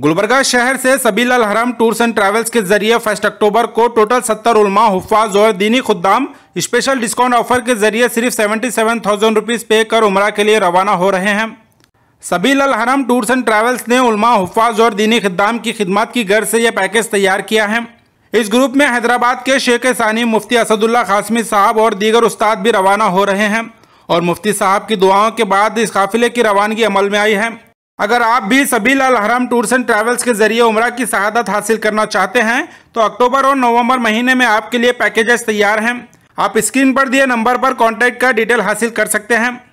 गुलबर्गा शहर से सबीलाल हराम टूर्स एंड ट्रैवल्स के जरिए फर्स्ट अक्टूबर को टोटल सत्तर उलमा हुफाज और दीनी खुदाम स्पेशल डिस्काउंट ऑफर के जरिए सिर्फ सेवेंटी सेवन थाउजेंड रुपीज़ पे कर उमरा के लिए रवाना हो रहे हैं सबील अल हराम टूर्स एंड ट्रैवल्स ने उलमा हुफाज और दीनी खद्दाम की खिदमत की गर्ज से यह पैकेज तैयार किया है इस ग्रुप में हैदराबाद के शेख सानी मुफ्ती असदुल्ला कासमी साहब और दीगर उस्ताद भी रवाना हो रहे हैं और मुफ्ती साहब की दुआओं के बाद इस काफिले की रवानगी अमल में आई है अगर आप भी सभी लाल हराम टूर्स एंड ट्रैवल्स के जरिए उम्र की शहादत हासिल करना चाहते हैं तो अक्टूबर और नवंबर महीने में आपके लिए पैकेजेस तैयार हैं आप स्क्रीन पर दिए नंबर पर कॉन्टैक्ट कर डिटेल हासिल कर सकते हैं